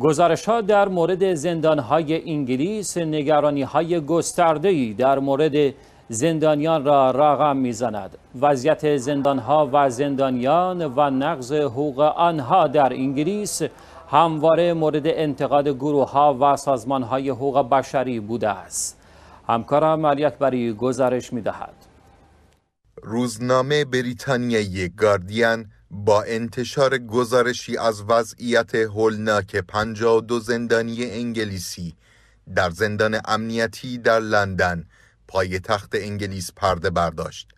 گزارش ها در مورد زندان های انگلیس نگرانی های گسترده در مورد زندانیان را رقم میزند وضعیت زندان ها و زندانیان و نقض حقوق آنها در انگلیس همواره مورد انتقاد گروه ها و سازمان های حقوق بشری بوده است همکارم علی اکبری گزارش می دهد. روزنامه بریتانیایی گاردین با انتشار گزارشی از وضعیت هولناک 52 زندانی انگلیسی در زندان امنیتی در لندن پای تخت انگلیس پرده برداشت.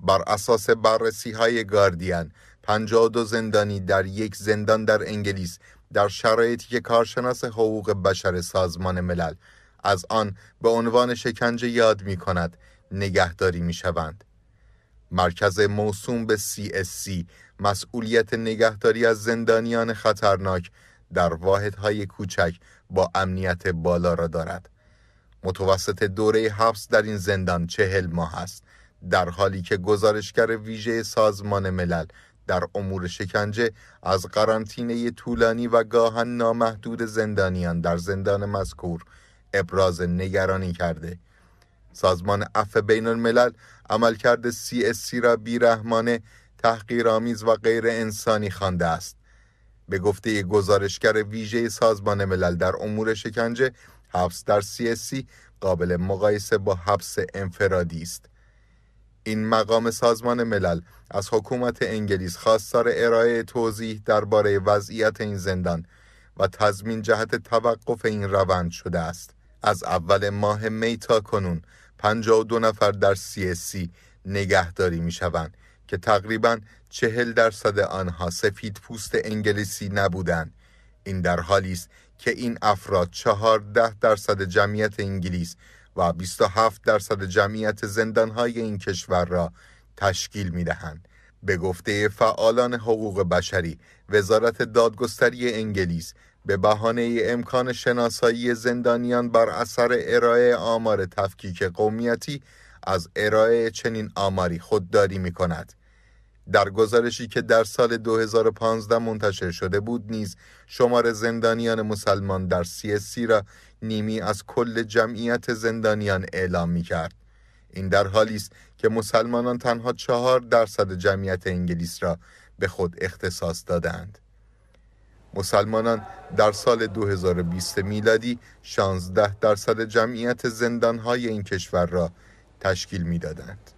بر اساس بررسی های گاردین 52 زندانی در یک زندان در انگلیس در شرایطی که کارشناس حقوق بشر سازمان ملل از آن به عنوان شکنجه یاد می کند نگهداری می شوند. مرکز موسوم به CSC مسئولیت نگهداری از زندانیان خطرناک در واحدهای کوچک با امنیت بالا را دارد. متوسط دوره حبس در این زندان چهل ماه است در حالی که گزارشگر ویژه سازمان ملل در امور شکنجه از قرنطینه طولانی و گاهن نامحدود زندانیان در زندان مذکور ابراز نگرانی کرده سازمان اف بین الملل عملکرد CSC را بیرحمانه تحقیرآمیز و غیر انسانی خوانده است به گفته گزارشگر ویژه سازمان ملل در امور شکنجه حبس در سی قابل مقایسه با حبس انفرادی است این مقام سازمان ملل از حکومت انگلیس خواستار ارائه توضیح درباره وضعیت این زندان و تضمین جهت توقف این روند شده است از اول ماه می تا کنون 52 نفر در سی نگهداری می شوند که تقریبا 40 درصد آنها سفید پوست انگلیسی نبودند. این در حالی است که این افراد 14 درصد جمعیت انگلیس و 27 درصد جمعیت زندانهای این کشور را تشکیل می دهند. به گفته فعالان حقوق بشری وزارت دادگستری انگلیس به بهانه امکان شناسایی زندانیان بر اثر ارائه آمار تفکیک قومیتی از ارائه چنین آماری خودداری می کند. در گزارشی که در سال 2015 منتشر شده بود نیز شمار زندانیان مسلمان در سی را نیمی از کل جمعیت زندانیان اعلام می کرد. این در حالی است که مسلمانان تنها چهار درصد جمعیت انگلیس را به خود اختصاص دادند. مسلمانان در سال 2020 میلادی 16 درصد جمعیت های این کشور را تشکیل میدادند.